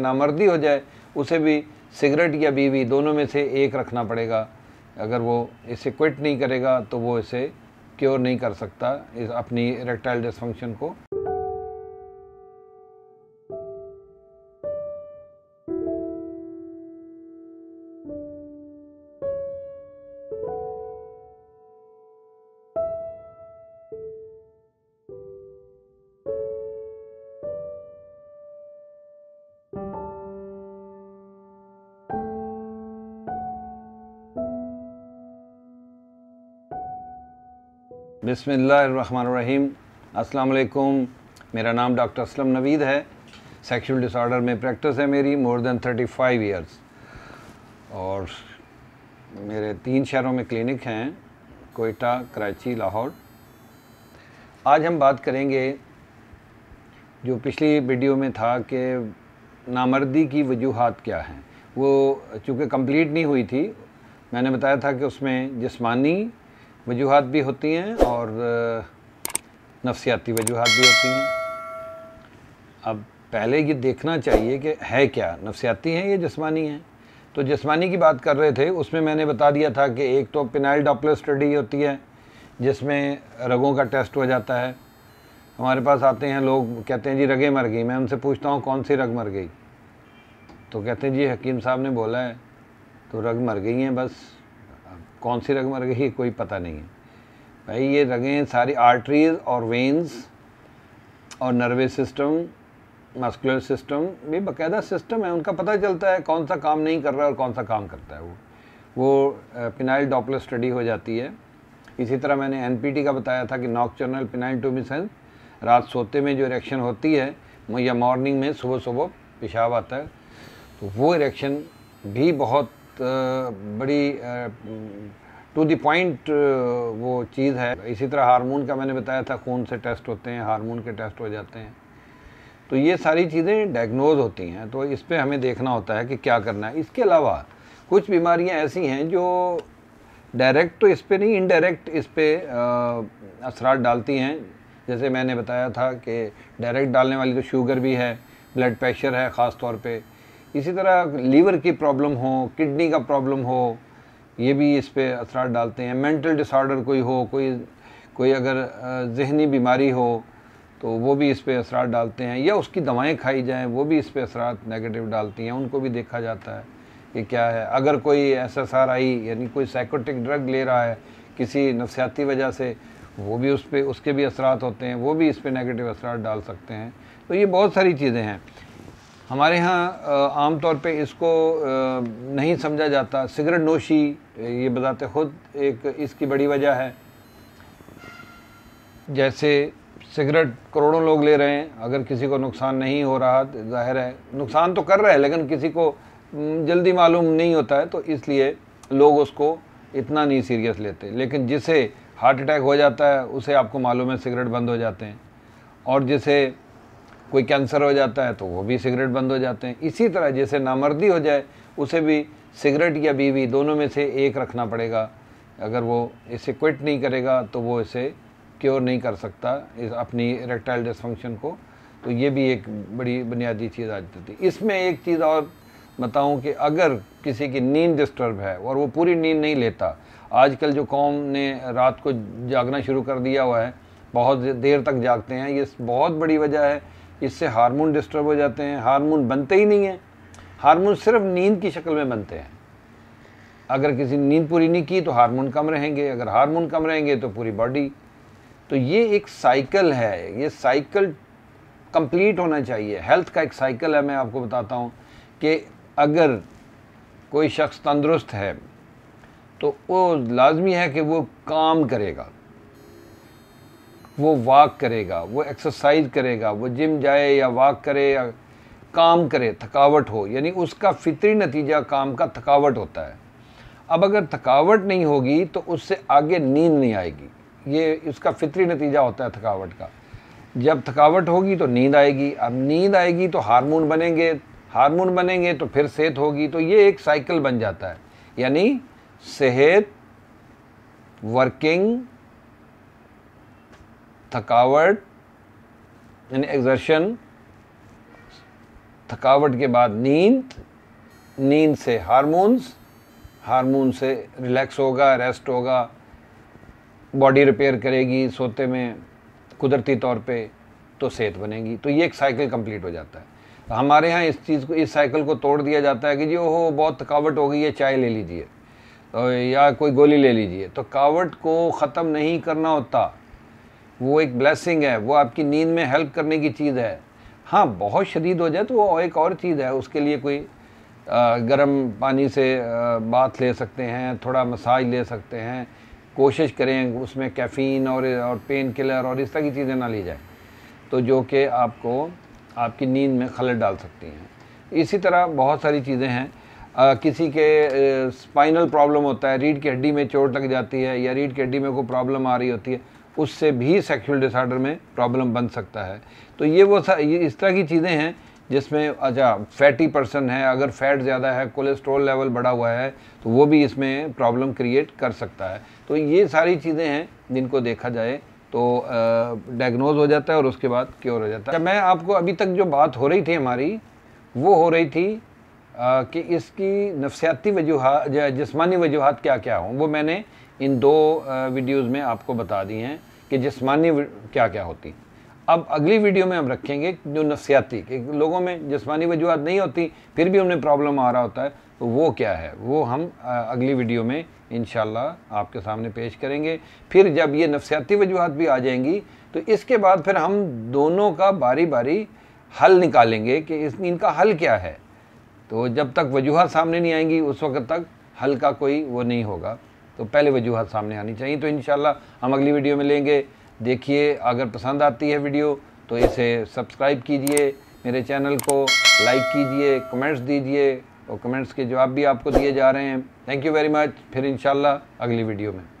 नामर्दी हो जाए उसे भी सिगरेट या बीवी दोनों में से एक रखना पड़ेगा अगर वो इसे क्विट नहीं करेगा तो वो इसे क्योर नहीं कर सकता इस अपनी इरेक्टाइल डिसफंक्शन को बिसमीम अस्सलाम मेरा नाम डॉक्टर असलम नवीद है सेक्सुअल डिसऑर्डर में प्रैक्टिस है मेरी मोर देन 35 फाइव ईयर्स और मेरे तीन शहरों में क्लिनिक हैं कोयटा कराची लाहौर आज हम बात करेंगे जो पिछली वीडियो में था कि नामर्दी की वजूहत क्या हैं वो चूँकि कंप्लीट नहीं हुई थी मैंने बताया था कि उसमें जिस्मानी वजूहत भी होती हैं और नफसियाती वजूहत भी होती हैं अब पहले ये देखना चाहिए कि है क्या नफसियाती हैं या जिसमानी हैं तो जिसमानी की बात कर रहे थे उसमें मैंने बता दिया था कि एक तो पिनाइल डॉपलर स्टडी होती है जिसमें रगों का टेस्ट हो जाता है हमारे पास आते हैं लोग कहते हैं जी रगें मर गई मैं उनसे पूछता हूँ कौन सी रग मर गई तो कहते हैं जी हकीम साहब ने बोला है तो रग मर गई हैं बस कौन सी रग मर गई कोई पता नहीं है भाई ये रगें सारी आर्टरीज और वेन्स और नर्वस सिस्टम मस्कुलर सिस्टम भी बाकायदा सिस्टम है उनका पता चलता है कौन सा काम नहीं कर रहा है और कौन सा काम करता है वो वो पिनाइल डॉपलर स्टडी हो जाती है इसी तरह मैंने एनपीटी का बताया था कि नॉकचर्नल पिनाइल टूमिसेंस रात सोते में जो इरेक्शन होती है या मॉर्निंग में सुबह सुबह पेशाब आता है तो वो इरेक्शन भी बहुत बड़ी टू द पॉइंट वो चीज़ है इसी तरह हार्मोन का मैंने बताया था खून से टेस्ट होते हैं हार्मोन के टेस्ट हो जाते हैं तो ये सारी चीज़ें डायग्नोज होती हैं तो इस पर हमें देखना होता है कि क्या करना है इसके अलावा कुछ बीमारियाँ ऐसी हैं जो डायरेक्ट तो इस पर नहीं इनडायरेक्ट इस पर असर डालती हैं जैसे मैंने बताया था कि डायरेक्ट डालने वाली तो शुगर भी है ब्लड प्रेशर है ख़ास तौर पर इसी तरह लीवर की प्रॉब्लम हो किडनी का प्रॉब्लम हो ये भी इस पर असर डालते हैं मेंटल डिसऑर्डर कोई हो कोई कोई अगर जहनी बीमारी हो तो वो भी इस पर असर डालते हैं या उसकी दवाएं खाई जाएं वो भी इस पर असर नेगेटिव डालती हैं उनको भी देखा जाता है कि क्या है अगर कोई एस एस आर आई यानी कोई साइकोटिक ड्रग ले रहा है किसी नफसियाती वजह से वो भी उस पर उसके भी असरात होते हैं वो भी इस पर नेगेटिव असर डाल सकते हैं तो ये बहुत सारी चीज़ें हैं हमारे यहाँ आम तौर पे इसको नहीं समझा जाता सिगरेट नोशी ये बताते खुद एक इसकी बड़ी वजह है जैसे सिगरेट करोड़ों लोग ले रहे हैं अगर किसी को नुकसान नहीं हो रहा जाहिर है नुकसान तो कर रहा है लेकिन किसी को जल्दी मालूम नहीं होता है तो इसलिए लोग उसको इतना नहीं सीरियस लेते लेकिन जिसे हार्ट अटैक हो जाता है उसे आपको मालूम है सिगरेट बंद हो जाते हैं और जिसे कोई कैंसर हो जाता है तो वो भी सिगरेट बंद हो जाते हैं इसी तरह जैसे नामर्दी हो जाए उसे भी सिगरेट या बीवी दोनों में से एक रखना पड़ेगा अगर वो इसे क्विट नहीं करेगा तो वो इसे क्योर नहीं कर सकता इस अपनी इरेक्टाइल डिसफंक्शन को तो ये भी एक बड़ी बुनियादी चीज़ आ जाती है इसमें एक चीज़ और बताऊं कि अगर किसी की नींद डिस्टर्ब है और वो पूरी नींद नहीं लेता आजकल जो कौम ने रात को जागना शुरू कर दिया हुआ है बहुत देर तक जागते हैं ये बहुत बड़ी वजह है इससे हार्मोन डिस्टर्ब हो जाते हैं हार्मोन बनते ही नहीं हैं हार्मोन सिर्फ नींद की शक्ल में बनते हैं अगर किसी ने नींद पूरी नहीं की तो हार्मोन कम रहेंगे अगर हार्मोन कम रहेंगे तो पूरी बॉडी तो ये एक साइकिल है ये साइकिल कंप्लीट होना चाहिए हेल्थ का एक साइकिल है मैं आपको बताता हूँ कि अगर कोई शख्स तंदुरुस्त है तो वो लाजमी है कि वो काम करेगा वो वॉक करेगा वो एक्सरसाइज करेगा वो जिम जाए या वॉक करे या काम करे थकावट हो यानी उसका फितरी नतीजा काम का थकावट होता है अब अगर थकावट नहीं होगी तो उससे आगे नींद नहीं आएगी ये उसका फितरी नतीजा होता है थकावट का जब थकावट होगी तो नींद आएगी अब नींद आएगी तो हार्मोन बनेंगे हार्मोन बनेंगे तो फिर सेहत होगी तो ये एक साइकिल बन जाता है यानी सेहत वर्किंग थकावट यानी एग्जर्शन थकावट के बाद नींद नींद से हारमोन्स हारमोन से रिलैक्स होगा रेस्ट होगा बॉडी रिपेयर करेगी सोते में कुदरती तौर पे तो सेहत बनेगी तो ये एक साइकिल कंप्लीट हो जाता है तो हमारे यहाँ इस चीज़ को इस साइकिल को तोड़ दिया जाता है कि जी ओहो बहुत थकावट हो गई है चाय ले लीजिए तो या कोई गोली ले लीजिए तो कावट को ख़त्म नहीं करना होता वो एक ब्लेसिंग है वो आपकी नींद में हेल्प करने की चीज़ है हाँ बहुत शदीद हो जाए तो वो एक और चीज़ है उसके लिए कोई गर्म पानी से बाथ ले सकते हैं थोड़ा मसाज ले सकते हैं कोशिश करें उसमें कैफ़ीन और और पेन किलर और इस तरह की चीज़ें ना ली जाए तो जो कि आपको आपकी नींद में खलर डाल सकती हैं इसी तरह बहुत सारी चीज़ें हैं आ, किसी के स्पाइनल प्रॉब्लम होता है रीढ़ की हड्डी में चोट लग जाती है या रीढ़ की हड्डी में कोई प्रॉब्लम आ रही होती है उससे भी सेक्सुअल डिसऑर्डर में प्रॉब्लम बन सकता है तो ये वो ये इस तरह की चीज़ें हैं जिसमें अच्छा फैटी पर्सन है अगर फैट ज़्यादा है कोलेस्ट्रॉल लेवल बढ़ा हुआ है तो वो भी इसमें प्रॉब्लम क्रिएट कर सकता है तो ये सारी चीज़ें हैं जिनको देखा जाए तो डायग्नोज हो जाता है और उसके बाद क्योर हो जाता है मैं आपको अभी तक जो बात हो रही थी हमारी वो हो रही थी आ, कि इसकी नफसियाती वजूहत जिसमानी वजूहत क्या क्या हों वो मैंने इन दो वीडियोस में आपको बता दी हैं कि जिसमानी क्या क्या होती अब अगली वीडियो में हम रखेंगे जो नफसियाती लोगों में जिसमानी वजूहत नहीं होती फिर भी उन्हें प्रॉब्लम आ रहा होता है तो वो क्या है वो हम अगली वीडियो में इन आपके सामने पेश करेंगे फिर जब ये नफसियाती वजूहत भी आ जाएंगी तो इसके बाद फिर हम दोनों का बारी बारी हल निकालेंगे कि इस इनका हल क्या है तो जब तक वजूहत सामने नहीं आएंगी उस वक्त तक हल का कोई वो नहीं होगा तो पहले वजूहत सामने आनी चाहिए तो इन हम अगली वीडियो में लेंगे देखिए अगर पसंद आती है वीडियो तो इसे सब्सक्राइब कीजिए मेरे चैनल को लाइक कीजिए कमेंट्स दीजिए और कमेंट्स के जवाब भी आपको दिए जा रहे हैं थैंक यू वेरी मच फिर इन अगली वीडियो में